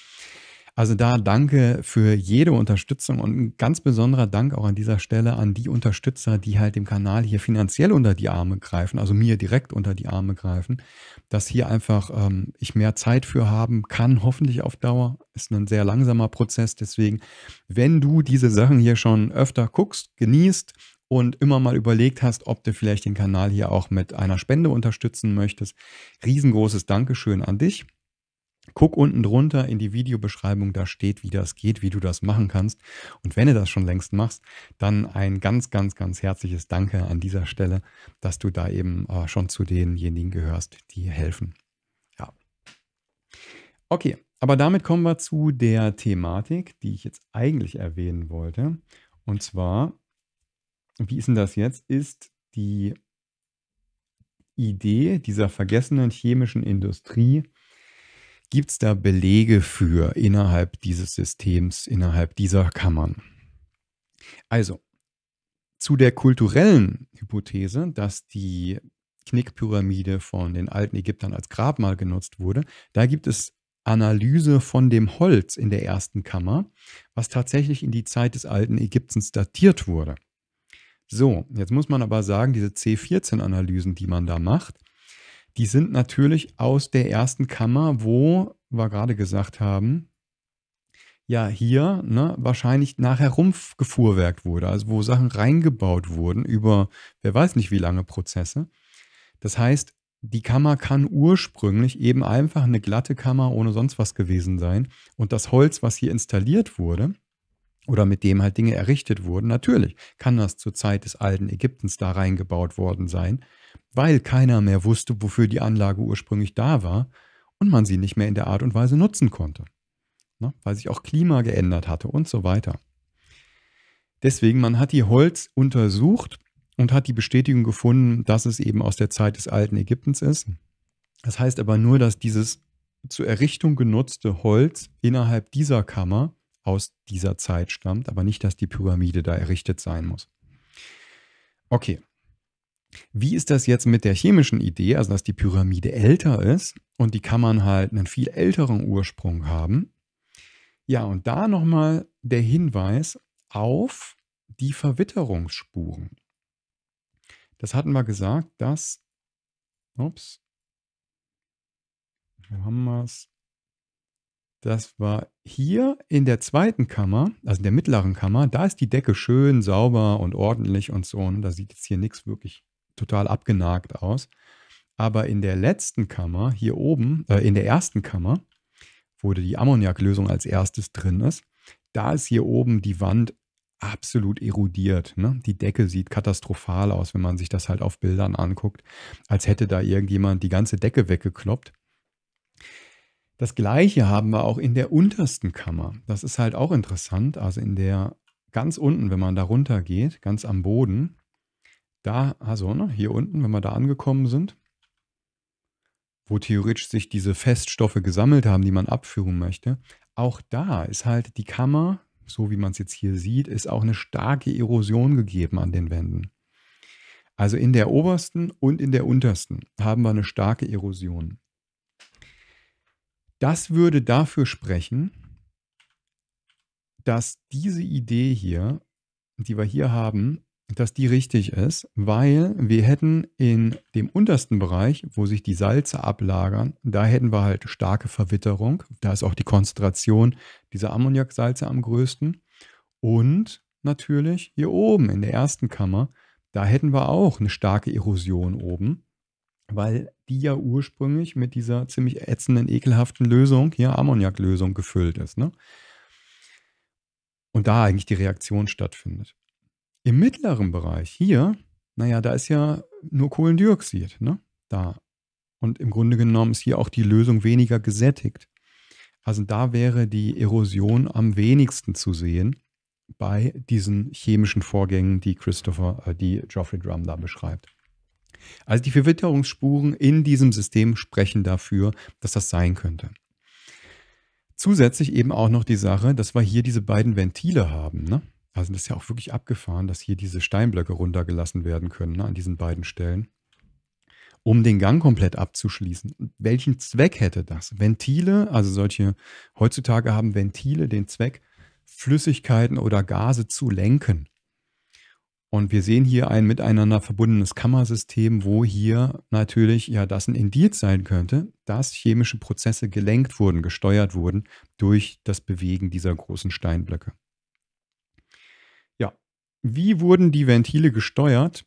Also da danke für jede Unterstützung und ein ganz besonderer Dank auch an dieser Stelle an die Unterstützer, die halt dem Kanal hier finanziell unter die Arme greifen, also mir direkt unter die Arme greifen, dass hier einfach ähm, ich mehr Zeit für haben kann, hoffentlich auf Dauer. Ist ein sehr langsamer Prozess, deswegen, wenn du diese Sachen hier schon öfter guckst, genießt, und immer mal überlegt hast, ob du vielleicht den Kanal hier auch mit einer Spende unterstützen möchtest. Riesengroßes Dankeschön an dich. Guck unten drunter in die Videobeschreibung, da steht, wie das geht, wie du das machen kannst. Und wenn du das schon längst machst, dann ein ganz, ganz, ganz herzliches Danke an dieser Stelle, dass du da eben äh, schon zu denjenigen gehörst, die helfen. Ja. Okay, aber damit kommen wir zu der Thematik, die ich jetzt eigentlich erwähnen wollte. Und zwar, wie ist denn das jetzt? Ist die Idee dieser vergessenen chemischen Industrie, Gibt es da Belege für innerhalb dieses Systems, innerhalb dieser Kammern? Also, zu der kulturellen Hypothese, dass die Knickpyramide von den alten Ägyptern als Grabmal genutzt wurde, da gibt es Analyse von dem Holz in der ersten Kammer, was tatsächlich in die Zeit des alten Ägyptens datiert wurde. So, jetzt muss man aber sagen, diese C14-Analysen, die man da macht, die sind natürlich aus der ersten Kammer, wo wir gerade gesagt haben, ja hier ne, wahrscheinlich nachher rumgefuhrwerkt wurde, also wo Sachen reingebaut wurden über wer weiß nicht wie lange Prozesse. Das heißt, die Kammer kann ursprünglich eben einfach eine glatte Kammer ohne sonst was gewesen sein. Und das Holz, was hier installiert wurde, oder mit dem halt Dinge errichtet wurden, natürlich kann das zur Zeit des alten Ägyptens da reingebaut worden sein weil keiner mehr wusste, wofür die Anlage ursprünglich da war und man sie nicht mehr in der Art und Weise nutzen konnte, ne? weil sich auch Klima geändert hatte und so weiter. Deswegen, man hat die Holz untersucht und hat die Bestätigung gefunden, dass es eben aus der Zeit des alten Ägyptens ist. Das heißt aber nur, dass dieses zur Errichtung genutzte Holz innerhalb dieser Kammer aus dieser Zeit stammt, aber nicht, dass die Pyramide da errichtet sein muss. Okay, wie ist das jetzt mit der chemischen Idee, also dass die Pyramide älter ist und die kann man halt einen viel älteren Ursprung haben? Ja, und da nochmal der Hinweis auf die Verwitterungsspuren. Das hatten wir gesagt, dass, ups, wo haben wir es? Das war hier in der zweiten Kammer, also in der mittleren Kammer, da ist die Decke schön sauber und ordentlich und so. Und da sieht jetzt hier nichts wirklich total abgenagt aus. Aber in der letzten Kammer, hier oben, äh, in der ersten Kammer, wo die Ammoniaklösung als erstes drin ist, da ist hier oben die Wand absolut erodiert. Ne? Die Decke sieht katastrophal aus, wenn man sich das halt auf Bildern anguckt, als hätte da irgendjemand die ganze Decke weggekloppt. Das gleiche haben wir auch in der untersten Kammer. Das ist halt auch interessant. Also in der ganz unten, wenn man da runter geht, ganz am Boden, da, also ne, hier unten, wenn wir da angekommen sind, wo theoretisch sich diese Feststoffe gesammelt haben, die man abführen möchte, auch da ist halt die Kammer, so wie man es jetzt hier sieht, ist auch eine starke Erosion gegeben an den Wänden. Also in der obersten und in der untersten haben wir eine starke Erosion. Das würde dafür sprechen, dass diese Idee hier, die wir hier haben, dass die richtig ist, weil wir hätten in dem untersten Bereich, wo sich die Salze ablagern, da hätten wir halt starke Verwitterung. Da ist auch die Konzentration dieser Ammoniaksalze am größten. Und natürlich hier oben in der ersten Kammer, da hätten wir auch eine starke Erosion oben, weil die ja ursprünglich mit dieser ziemlich ätzenden, ekelhaften Lösung, hier Ammoniaklösung, gefüllt ist. Ne? Und da eigentlich die Reaktion stattfindet. Im mittleren Bereich hier, naja, da ist ja nur Kohlendioxid, ne? Da. Und im Grunde genommen ist hier auch die Lösung weniger gesättigt. Also da wäre die Erosion am wenigsten zu sehen bei diesen chemischen Vorgängen, die Christopher, äh, die Geoffrey Drum da beschreibt. Also die Verwitterungsspuren in diesem System sprechen dafür, dass das sein könnte. Zusätzlich eben auch noch die Sache, dass wir hier diese beiden Ventile haben. Ne? Also das ist ja auch wirklich abgefahren, dass hier diese Steinblöcke runtergelassen werden können ne, an diesen beiden Stellen, um den Gang komplett abzuschließen. Welchen Zweck hätte das? Ventile, also solche, heutzutage haben Ventile den Zweck, Flüssigkeiten oder Gase zu lenken. Und wir sehen hier ein miteinander verbundenes Kammersystem, wo hier natürlich ja das ein Indiz sein könnte, dass chemische Prozesse gelenkt wurden, gesteuert wurden durch das Bewegen dieser großen Steinblöcke. Wie wurden die Ventile gesteuert?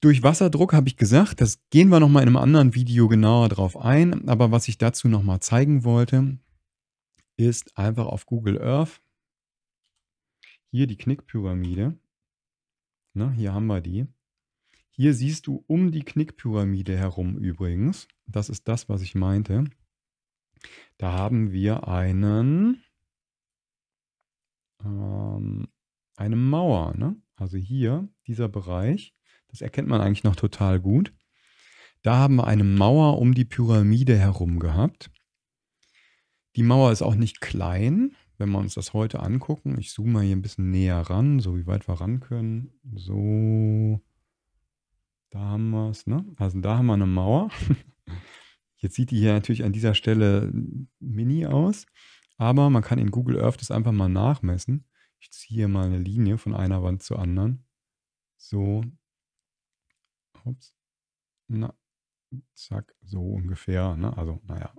Durch Wasserdruck habe ich gesagt, das gehen wir nochmal in einem anderen Video genauer drauf ein. Aber was ich dazu nochmal zeigen wollte, ist einfach auf Google Earth hier die Knickpyramide. Na, hier haben wir die. Hier siehst du um die Knickpyramide herum übrigens. Das ist das, was ich meinte. Da haben wir einen. Äh, eine Mauer. Ne? Also hier, dieser Bereich, das erkennt man eigentlich noch total gut. Da haben wir eine Mauer um die Pyramide herum gehabt. Die Mauer ist auch nicht klein, wenn wir uns das heute angucken. Ich zoome mal hier ein bisschen näher ran, so wie weit wir ran können. So, da haben wir es. Ne? Also da haben wir eine Mauer. Jetzt sieht die hier natürlich an dieser Stelle mini aus, aber man kann in Google Earth das einfach mal nachmessen. Ich ziehe mal eine Linie von einer Wand zur anderen. So. Ups. Na, zack, so ungefähr. Ne? Also, naja.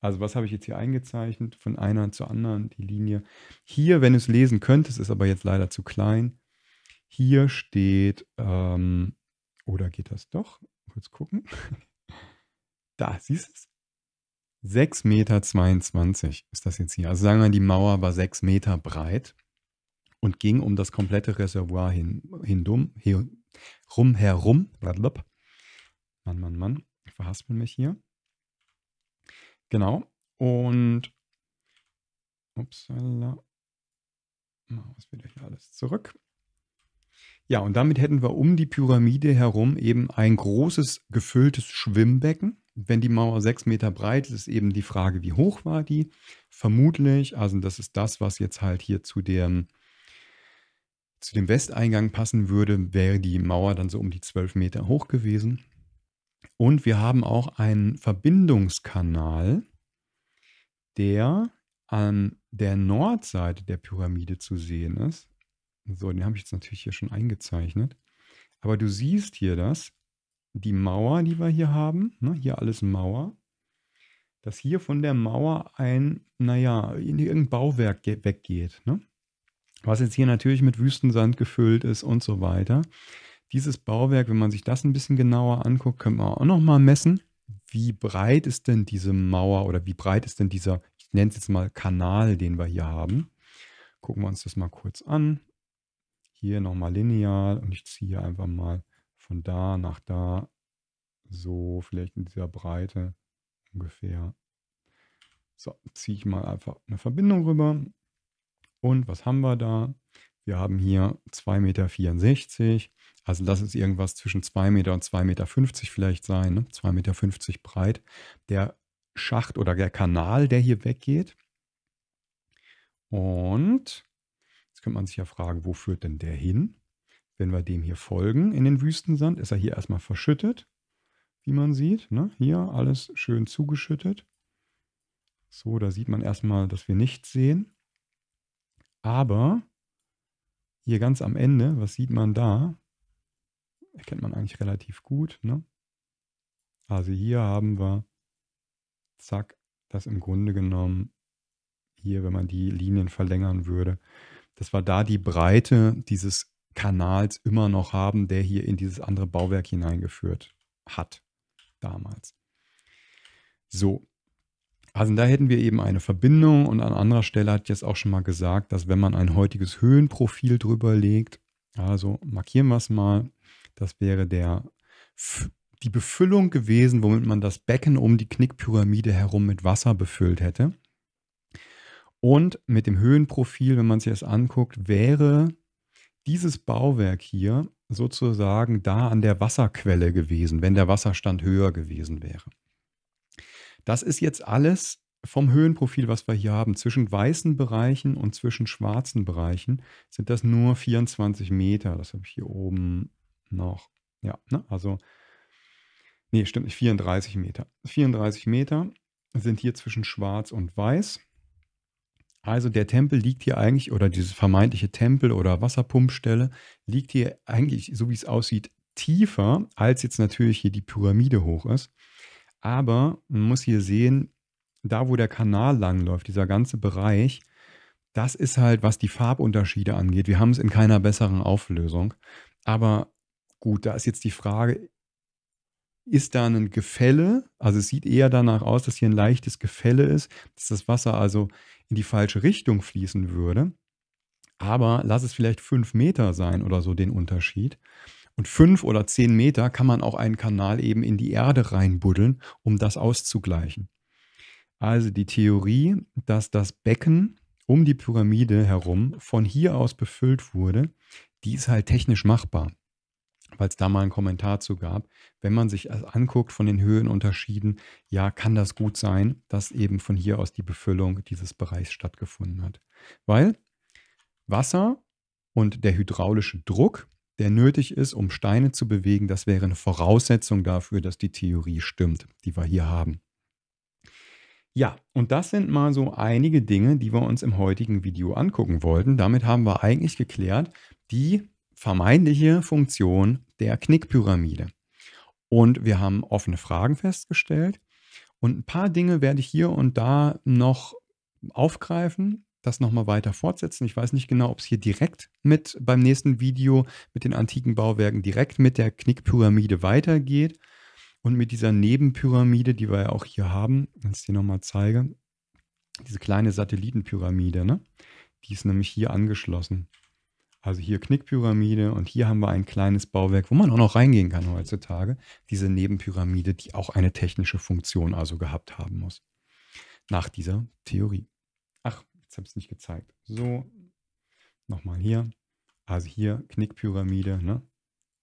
Also, was habe ich jetzt hier eingezeichnet? Von einer zur anderen die Linie. Hier, wenn du es lesen könntest, ist aber jetzt leider zu klein. Hier steht, ähm, oder geht das doch? Kurz gucken. da, siehst du es? 6,22 Meter ist das jetzt hier. Also sagen wir, die Mauer war 6 Meter breit und ging um das komplette Reservoir hin, hindum, hier, rum herum. Blablab. Mann, Mann, Mann, ich verhaspel mich hier. Genau. Und upsala. Machen wir es wieder hier alles zurück. Ja, und damit hätten wir um die Pyramide herum eben ein großes gefülltes Schwimmbecken. Wenn die Mauer sechs Meter breit ist, ist eben die Frage, wie hoch war die? Vermutlich, also das ist das, was jetzt halt hier zu dem zu dem Westeingang passen würde, wäre die Mauer dann so um die 12 Meter hoch gewesen. Und wir haben auch einen Verbindungskanal, der an der Nordseite der Pyramide zu sehen ist. So, den habe ich jetzt natürlich hier schon eingezeichnet. Aber du siehst hier das, die Mauer, die wir hier haben, ne, hier alles Mauer, dass hier von der Mauer ein, naja, in irgendein Bauwerk weggeht. Ne? was jetzt hier natürlich mit Wüstensand gefüllt ist und so weiter. Dieses Bauwerk, wenn man sich das ein bisschen genauer anguckt, können wir auch nochmal messen, wie breit ist denn diese Mauer oder wie breit ist denn dieser, ich nenne es jetzt mal Kanal, den wir hier haben. Gucken wir uns das mal kurz an. Hier nochmal lineal und ich ziehe einfach mal von da nach da so vielleicht in dieser Breite ungefähr. So, ziehe ich mal einfach eine Verbindung rüber und was haben wir da? Wir haben hier 2,64 Meter. Also das ist irgendwas zwischen 2 Meter und 2,50 Meter vielleicht sein. Ne? 2,50 Meter breit. Der Schacht oder der Kanal, der hier weggeht. Und jetzt könnte man sich ja fragen, wo führt denn der hin? Wenn wir dem hier folgen in den Wüstensand, ist er hier erstmal verschüttet, wie man sieht. Ne? Hier alles schön zugeschüttet. So, da sieht man erstmal, dass wir nichts sehen. Aber hier ganz am Ende, was sieht man da? Erkennt man eigentlich relativ gut. Ne? Also hier haben wir, zack, das im Grunde genommen hier, wenn man die Linien verlängern würde, dass wir da die Breite dieses Kanals immer noch haben, der hier in dieses andere Bauwerk hineingeführt hat damals. So, also da hätten wir eben eine Verbindung und an anderer Stelle hat jetzt auch schon mal gesagt, dass wenn man ein heutiges Höhenprofil drüber legt, also markieren wir es mal, das wäre der, die Befüllung gewesen, womit man das Becken um die Knickpyramide herum mit Wasser befüllt hätte. Und mit dem Höhenprofil, wenn man es jetzt anguckt, wäre dieses Bauwerk hier sozusagen da an der Wasserquelle gewesen, wenn der Wasserstand höher gewesen wäre. Das ist jetzt alles vom Höhenprofil, was wir hier haben. Zwischen weißen Bereichen und zwischen schwarzen Bereichen sind das nur 24 Meter. Das habe ich hier oben noch. Ja, ne? also, nee, stimmt nicht, 34 Meter. 34 Meter sind hier zwischen schwarz und weiß. Also der Tempel liegt hier eigentlich, oder diese vermeintliche Tempel- oder Wasserpumpstelle liegt hier eigentlich, so wie es aussieht, tiefer, als jetzt natürlich hier die Pyramide hoch ist. Aber man muss hier sehen, da wo der Kanal langläuft, dieser ganze Bereich, das ist halt, was die Farbunterschiede angeht. Wir haben es in keiner besseren Auflösung. Aber gut, da ist jetzt die Frage, ist da ein Gefälle? Also es sieht eher danach aus, dass hier ein leichtes Gefälle ist, dass das Wasser also in die falsche Richtung fließen würde. Aber lass es vielleicht fünf Meter sein oder so den Unterschied. Und fünf oder zehn Meter kann man auch einen Kanal eben in die Erde reinbuddeln, um das auszugleichen. Also die Theorie, dass das Becken um die Pyramide herum von hier aus befüllt wurde, die ist halt technisch machbar, weil es da mal einen Kommentar zu gab. Wenn man sich das anguckt von den Höhenunterschieden, ja, kann das gut sein, dass eben von hier aus die Befüllung dieses Bereichs stattgefunden hat. Weil Wasser und der hydraulische Druck, der nötig ist, um Steine zu bewegen. Das wäre eine Voraussetzung dafür, dass die Theorie stimmt, die wir hier haben. Ja, und das sind mal so einige Dinge, die wir uns im heutigen Video angucken wollten. Damit haben wir eigentlich geklärt die vermeintliche Funktion der Knickpyramide. Und wir haben offene Fragen festgestellt. Und ein paar Dinge werde ich hier und da noch aufgreifen, das nochmal weiter fortsetzen. Ich weiß nicht genau, ob es hier direkt mit beim nächsten Video mit den antiken Bauwerken direkt mit der Knickpyramide weitergeht und mit dieser Nebenpyramide, die wir ja auch hier haben, wenn ich es dir nochmal zeige, diese kleine Satellitenpyramide, ne? die ist nämlich hier angeschlossen. Also hier Knickpyramide und hier haben wir ein kleines Bauwerk, wo man auch noch reingehen kann heutzutage. Diese Nebenpyramide, die auch eine technische Funktion also gehabt haben muss. Nach dieser Theorie. Ach, Jetzt habe ich es nicht gezeigt. So, nochmal hier. Also hier Knickpyramide, ne?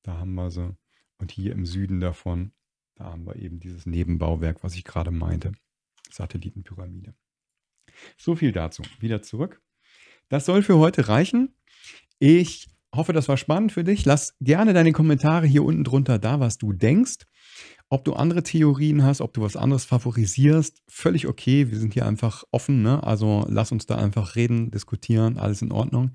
da haben wir sie. Und hier im Süden davon, da haben wir eben dieses Nebenbauwerk, was ich gerade meinte. Satellitenpyramide. So viel dazu. Wieder zurück. Das soll für heute reichen. Ich hoffe, das war spannend für dich. Lass gerne deine Kommentare hier unten drunter da, was du denkst. Ob du andere Theorien hast, ob du was anderes favorisierst, völlig okay. Wir sind hier einfach offen. Ne? Also lass uns da einfach reden, diskutieren, alles in Ordnung.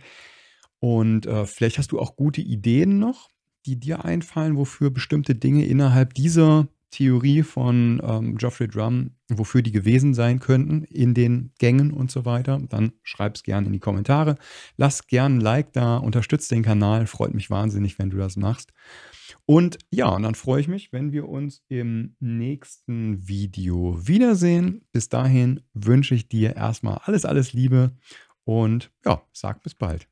Und äh, vielleicht hast du auch gute Ideen noch, die dir einfallen, wofür bestimmte Dinge innerhalb dieser Theorie von ähm, Geoffrey Drum, wofür die gewesen sein könnten in den Gängen und so weiter, dann schreib es gerne in die Kommentare. Lass gerne ein Like da, unterstützt den Kanal, freut mich wahnsinnig, wenn du das machst. Und ja, und dann freue ich mich, wenn wir uns im nächsten Video wiedersehen. Bis dahin wünsche ich dir erstmal alles, alles Liebe und ja, sag bis bald.